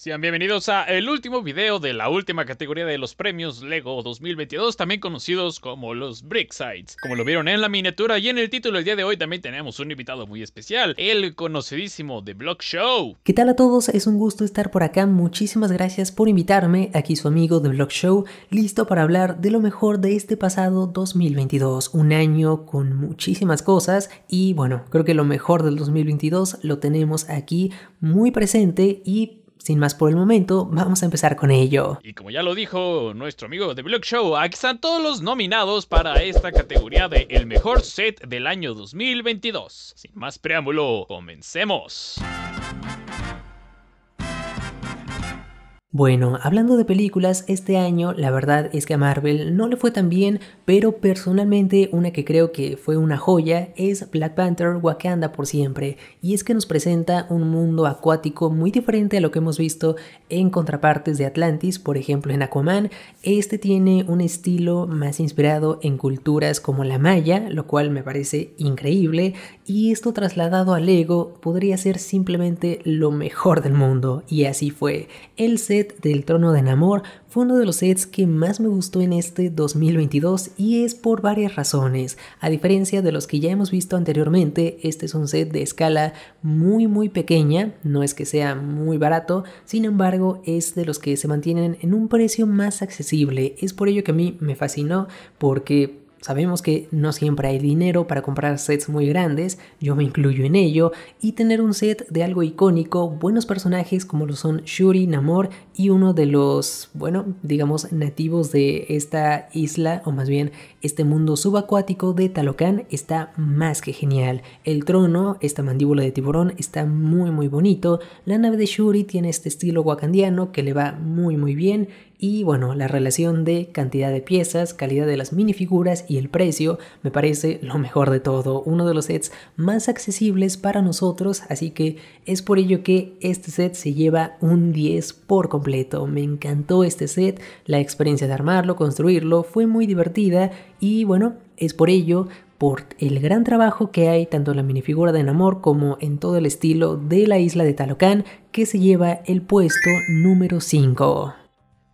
Sean bienvenidos a el último video de la última categoría de los premios LEGO 2022, también conocidos como los Bricksides. Como lo vieron en la miniatura y en el título, el día de hoy también tenemos un invitado muy especial, el conocidísimo The Block Show. ¿Qué tal a todos? Es un gusto estar por acá, muchísimas gracias por invitarme, aquí su amigo The Block Show, listo para hablar de lo mejor de este pasado 2022, un año con muchísimas cosas y bueno, creo que lo mejor del 2022 lo tenemos aquí muy presente y sin más por el momento, vamos a empezar con ello. Y como ya lo dijo nuestro amigo de Blog Show, aquí están todos los nominados para esta categoría de el mejor set del año 2022. Sin más preámbulo, comencemos. Bueno, hablando de películas, este año la verdad es que a Marvel no le fue tan bien, pero personalmente una que creo que fue una joya es Black Panther Wakanda por siempre, y es que nos presenta un mundo acuático muy diferente a lo que hemos visto en contrapartes de Atlantis, por ejemplo en Aquaman, este tiene un estilo más inspirado en culturas como la Maya, lo cual me parece increíble, y esto trasladado al ego podría ser simplemente lo mejor del mundo, y así fue. El del Trono de Namor fue uno de los sets que más me gustó en este 2022 y es por varias razones. A diferencia de los que ya hemos visto anteriormente, este es un set de escala muy muy pequeña, no es que sea muy barato, sin embargo es de los que se mantienen en un precio más accesible. Es por ello que a mí me fascinó porque Sabemos que no siempre hay dinero para comprar sets muy grandes, yo me incluyo en ello, y tener un set de algo icónico, buenos personajes como lo son Shuri, Namor y uno de los, bueno, digamos, nativos de esta isla, o más bien este mundo subacuático de Talocán, está más que genial. El trono, esta mandíbula de tiburón, está muy muy bonito. La nave de Shuri tiene este estilo wakandiano que le va muy muy bien. Y bueno, la relación de cantidad de piezas, calidad de las minifiguras y el precio me parece lo mejor de todo, uno de los sets más accesibles para nosotros, así que es por ello que este set se lleva un 10 por completo me encantó este set, la experiencia de armarlo, construirlo, fue muy divertida y bueno, es por ello por el gran trabajo que hay tanto en la minifigura de enamor como en todo el estilo de la isla de Talocan que se lleva el puesto número 5.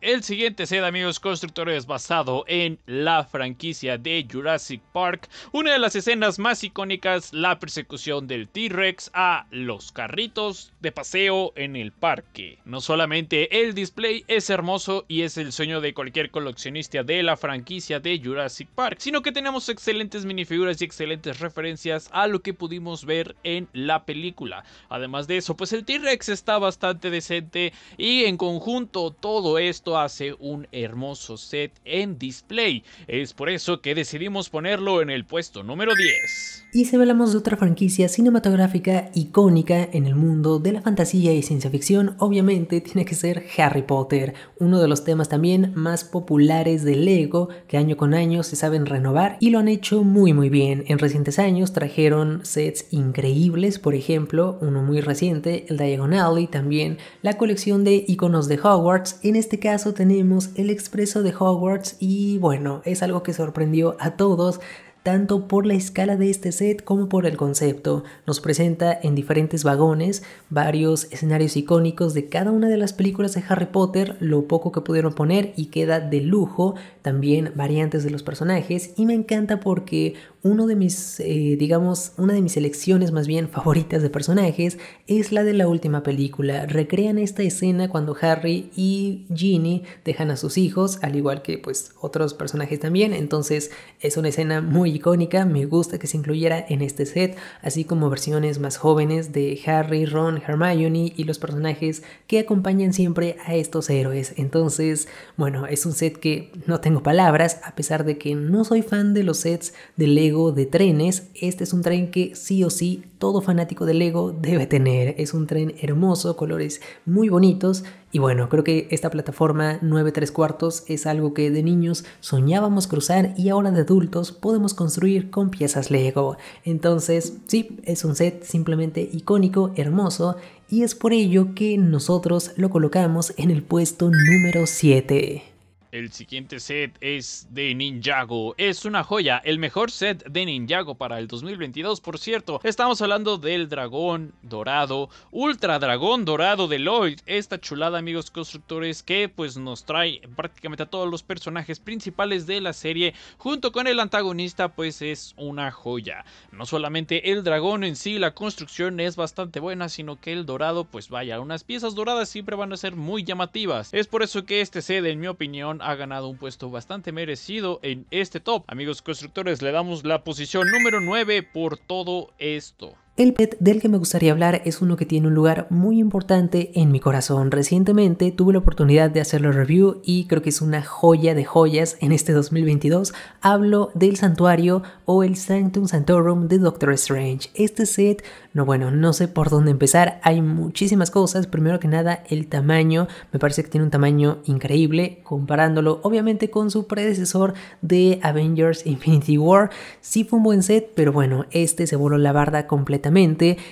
El siguiente set, amigos constructores, basado en la franquicia de Jurassic Park, una de las escenas más icónicas, la persecución del T-Rex a los carritos de paseo en el parque. No solamente el display es hermoso y es el sueño de cualquier coleccionista de la franquicia de Jurassic Park, sino que tenemos excelentes minifiguras y excelentes referencias a lo que pudimos ver en la película. Además de eso, pues el T-Rex está bastante decente y en conjunto todo esto hace un hermoso set en display. Es por eso que decidimos ponerlo en el puesto número 10. Y si hablamos de otra franquicia cinematográfica icónica en el mundo de la fantasía y ciencia ficción, obviamente tiene que ser Harry Potter, uno de los temas también más populares del Lego que año con año se saben renovar y lo han hecho muy muy bien. En recientes años trajeron sets increíbles, por ejemplo, uno muy reciente, el Diagon Alley, también la colección de iconos de Hogwarts, en este caso tenemos el expreso de Hogwarts y bueno, es algo que sorprendió a todos tanto por la escala de este set como por el concepto. Nos presenta en diferentes vagones varios escenarios icónicos de cada una de las películas de Harry Potter, lo poco que pudieron poner y queda de lujo, también variantes de los personajes y me encanta porque uno de mis, eh, digamos, una de mis elecciones más bien favoritas de personajes es la de la última película. Recrean esta escena cuando Harry y Ginny dejan a sus hijos, al igual que pues otros personajes también. Entonces es una escena muy icónica, me gusta que se incluyera en este set, así como versiones más jóvenes de Harry, Ron, Hermione y los personajes que acompañan siempre a estos héroes. Entonces, bueno, es un set que no tengo palabras, a pesar de que no soy fan de los sets de Lego de trenes. Este es un tren que sí o sí todo fanático de Lego debe tener. Es un tren hermoso, colores muy bonitos y bueno, creo que esta plataforma 9 3 cuartos es algo que de niños soñábamos cruzar y ahora de adultos podemos construir con piezas Lego. Entonces, sí, es un set simplemente icónico, hermoso y es por ello que nosotros lo colocamos en el puesto número 7. El siguiente set es de Ninjago. Es una joya, el mejor set de Ninjago para el 2022. Por cierto, estamos hablando del dragón dorado, ultra dragón dorado de Lloyd. Esta chulada, amigos constructores, que pues nos trae prácticamente a todos los personajes principales de la serie. Junto con el antagonista, pues es una joya. No solamente el dragón en sí, la construcción es bastante buena, sino que el dorado, pues vaya, unas piezas doradas siempre van a ser muy llamativas. Es por eso que este set, en mi opinión, ha ganado un puesto bastante merecido en este top. Amigos constructores, le damos la posición número 9 por todo esto. El pet del que me gustaría hablar es uno que tiene un lugar muy importante en mi corazón. Recientemente tuve la oportunidad de hacerlo review y creo que es una joya de joyas en este 2022. Hablo del santuario o el Sanctum Santorum de Doctor Strange. Este set, no bueno, no sé por dónde empezar. Hay muchísimas cosas. Primero que nada, el tamaño. Me parece que tiene un tamaño increíble comparándolo obviamente con su predecesor de Avengers Infinity War. Sí fue un buen set, pero bueno, este se voló la barda completamente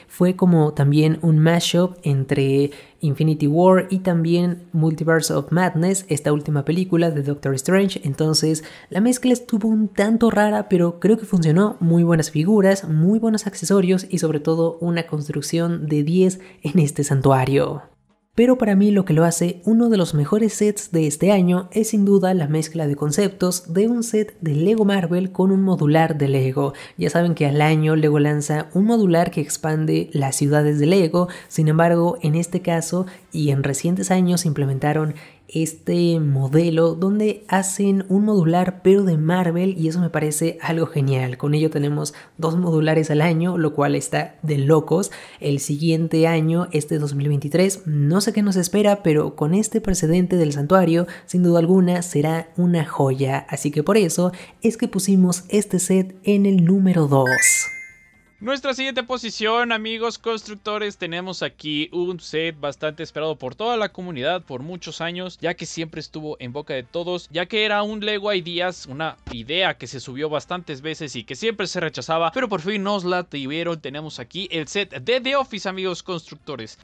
fue como también un mashup entre Infinity War y también Multiverse of Madness, esta última película de Doctor Strange. Entonces, la mezcla estuvo un tanto rara, pero creo que funcionó. Muy buenas figuras, muy buenos accesorios y sobre todo una construcción de 10 en este santuario pero para mí lo que lo hace uno de los mejores sets de este año es sin duda la mezcla de conceptos de un set de Lego Marvel con un modular de Lego. Ya saben que al año Lego lanza un modular que expande las ciudades de Lego, sin embargo en este caso y en recientes años implementaron este modelo donde hacen un modular pero de Marvel y eso me parece algo genial. Con ello tenemos dos modulares al año, lo cual está de locos. El siguiente año, este 2023, no sé qué nos espera, pero con este precedente del santuario, sin duda alguna, será una joya. Así que por eso es que pusimos este set en el número 2. Nuestra siguiente posición, amigos constructores, tenemos aquí un set bastante esperado por toda la comunidad por muchos años, ya que siempre estuvo en boca de todos, ya que era un Lego Ideas, una idea que se subió bastantes veces y que siempre se rechazaba, pero por fin nos la tuvieron. Tenemos aquí el set de The Office, amigos constructores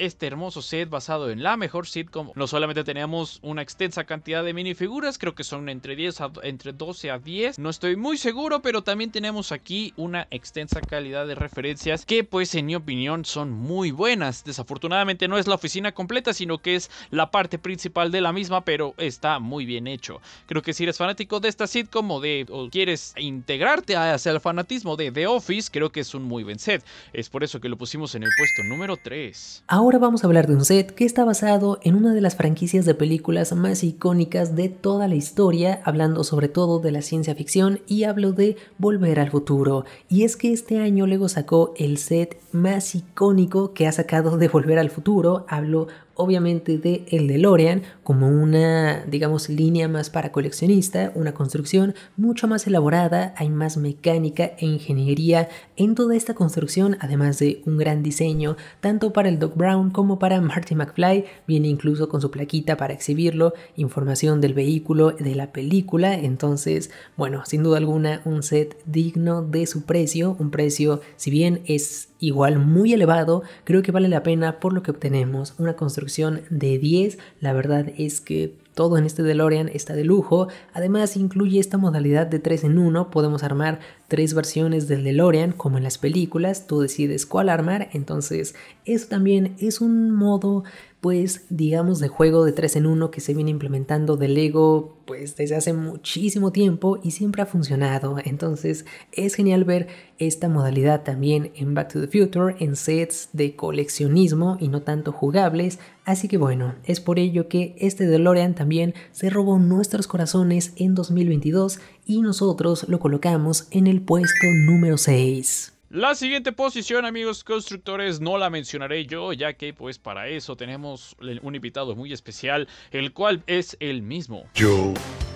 este hermoso set basado en la mejor sitcom. No solamente tenemos una extensa cantidad de minifiguras, creo que son entre, 10 a, entre 12 a 10, no estoy muy seguro, pero también tenemos aquí una extensa calidad de referencias que pues en mi opinión son muy buenas. Desafortunadamente no es la oficina completa, sino que es la parte principal de la misma, pero está muy bien hecho. Creo que si eres fanático de esta sitcom o o quieres integrarte hacia el fanatismo de The Office, creo que es un muy buen set. Es por eso que lo pusimos en el puesto número 3. Ahora Ahora vamos a hablar de un set que está basado en una de las franquicias de películas más icónicas de toda la historia, hablando sobre todo de la ciencia ficción y hablo de Volver al Futuro. Y es que este año Lego sacó el set más icónico que ha sacado de Volver al Futuro, hablo obviamente de el DeLorean como una, digamos, línea más para coleccionista, una construcción mucho más elaborada, hay más mecánica e ingeniería en toda esta construcción, además de un gran diseño, tanto para el Doc Brown como para Marty McFly, viene incluso con su plaquita para exhibirlo, información del vehículo, de la película, entonces, bueno, sin duda alguna, un set digno de su precio, un precio, si bien es igual muy elevado, creo que vale la pena por lo que obtenemos una construcción de 10. La verdad es que todo en este DeLorean está de lujo. Además incluye esta modalidad de 3 en 1, podemos armar tres versiones del DeLorean, como en las películas, tú decides cuál armar, entonces eso también es un modo, pues, digamos, de juego de tres en uno que se viene implementando de Lego, pues, desde hace muchísimo tiempo y siempre ha funcionado, entonces es genial ver esta modalidad también en Back to the Future, en sets de coleccionismo y no tanto jugables, así que bueno, es por ello que este DeLorean también se robó nuestros corazones en 2022 y nosotros lo colocamos en el puesto número 6. La siguiente posición, amigos constructores, no la mencionaré yo, ya que pues para eso tenemos un invitado muy especial, el cual es el mismo. Yo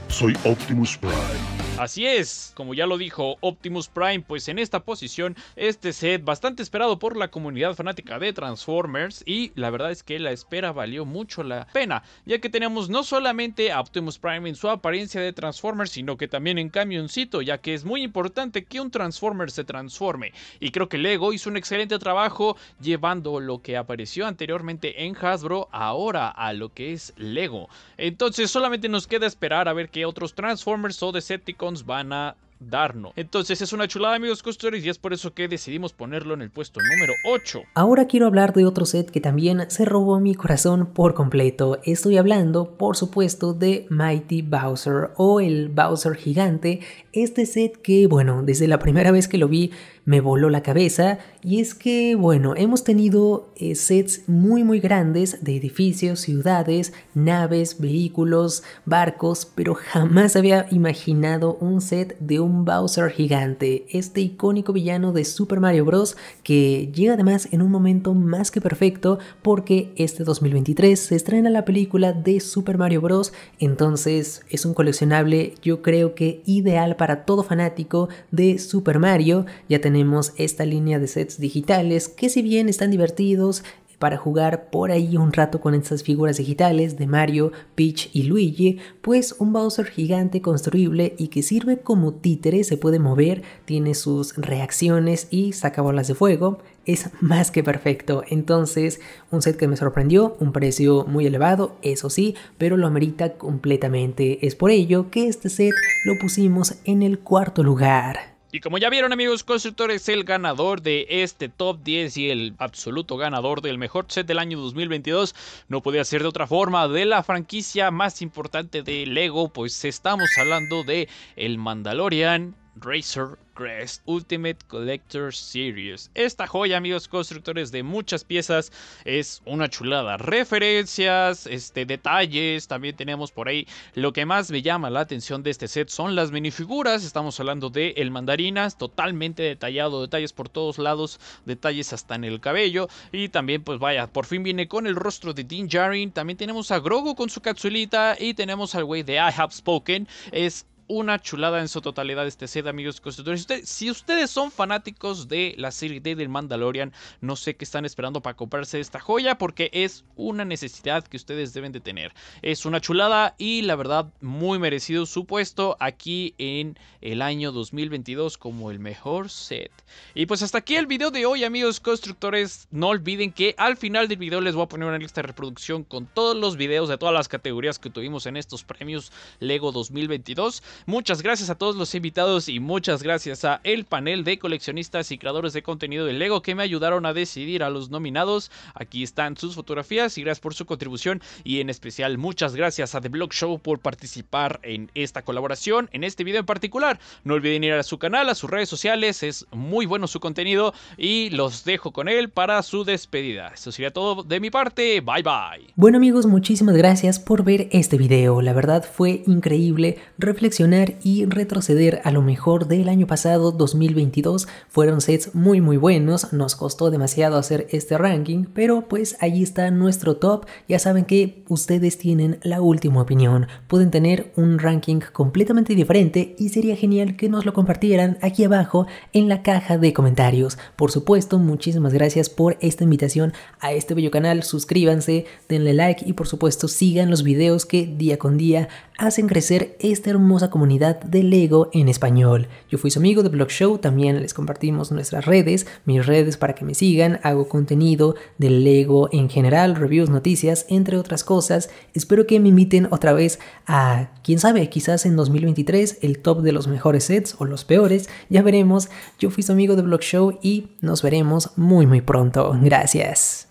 soy Optimus Prime Así es, como ya lo dijo Optimus Prime, pues en esta posición este set bastante esperado por la comunidad fanática de Transformers y la verdad es que la espera valió mucho la pena, ya que tenemos no solamente a Optimus Prime en su apariencia de Transformers, sino que también en camioncito, ya que es muy importante que un Transformer se transforme y creo que Lego hizo un excelente trabajo llevando lo que apareció anteriormente en Hasbro ahora a lo que es Lego. Entonces solamente nos queda esperar a ver qué otros Transformers o Decepticons van a darnos. Entonces es una chulada amigos Custodios y es por eso que decidimos ponerlo en el puesto número 8. Ahora quiero hablar de otro set que también se robó mi corazón por completo. Estoy hablando por supuesto de Mighty Bowser o el Bowser gigante. Este set que bueno, desde la primera vez que lo vi me voló la cabeza y es que, bueno, hemos tenido eh, sets muy muy grandes de edificios, ciudades, naves, vehículos, barcos, pero jamás había imaginado un set de un Bowser gigante, este icónico villano de Super Mario Bros. que llega además en un momento más que perfecto porque este 2023 se estrena la película de Super Mario Bros. Entonces es un coleccionable yo creo que ideal para todo fanático de Super Mario, ya tenemos esta línea de sets digitales que si bien están divertidos, para jugar por ahí un rato con estas figuras digitales de Mario, Peach y Luigi, pues un Bowser gigante construible y que sirve como títere, se puede mover, tiene sus reacciones y saca bolas de fuego, es más que perfecto. Entonces, un set que me sorprendió, un precio muy elevado, eso sí, pero lo amerita completamente. Es por ello que este set lo pusimos en el cuarto lugar. Y como ya vieron amigos constructores, el ganador de este top 10 y el absoluto ganador del mejor set del año 2022 no podía ser de otra forma de la franquicia más importante de Lego, pues estamos hablando de el Mandalorian Racer Crest Ultimate Collector Series. Esta joya, amigos constructores de muchas piezas, es una chulada. Referencias, este, detalles, también tenemos por ahí. Lo que más me llama la atención de este set son las minifiguras. Estamos hablando de el mandarinas, totalmente detallado, detalles por todos lados, detalles hasta en el cabello. Y también, pues vaya, por fin viene con el rostro de Dean Jarring. También tenemos a grogo con su capsulita y tenemos al güey de I Have Spoken. Es una chulada en su totalidad este set, amigos constructores. Si, ustedes son fanáticos de la serie D del Mandalorian, no sé qué están esperando para comprarse esta joya, porque es una necesidad que ustedes deben de tener. Es una chulada y la verdad, muy merecido su puesto aquí en el año 2022 como el mejor set. Y pues hasta aquí el video de hoy, amigos constructores. No olviden que al final del video les voy a poner una lista de reproducción con todos los videos de todas las categorías que tuvimos en estos premios Lego 2022. Muchas gracias a todos los invitados y muchas gracias a el panel de coleccionistas y creadores de contenido de Lego que me ayudaron a decidir a los nominados. Aquí están sus fotografías y gracias por su contribución y en especial muchas gracias a The Blog Show por participar en esta colaboración, en este video en particular. No olviden ir a su canal, a sus redes sociales, es muy bueno su contenido y los dejo con él para su despedida. Eso sería todo de mi parte, bye bye. Bueno amigos, muchísimas gracias por ver este video, la verdad fue increíble reflexionar y retroceder a lo mejor del año pasado 2022. Fueron sets muy muy buenos, nos costó demasiado hacer este ranking, pero pues ahí está nuestro top. Ya saben que ustedes tienen la última opinión, pueden tener un ranking completamente diferente y sería genial que nos lo compartieran aquí abajo en la caja de comentarios. Por supuesto, muchísimas gracias por esta invitación a este bello canal, suscríbanse, denle like y por supuesto sigan los videos que día con día hacen crecer esta hermosa comunidad de Lego en español. Yo fui su amigo de Blog Show, también les compartimos nuestras redes, mis redes para que me sigan, hago contenido de Lego en general, reviews, noticias, entre otras cosas. Espero que me inviten otra vez a, quién sabe, quizás en 2023 el top de los mejores sets o los peores, ya veremos. Yo fui su amigo de Blog Show y nos veremos muy muy pronto. Gracias.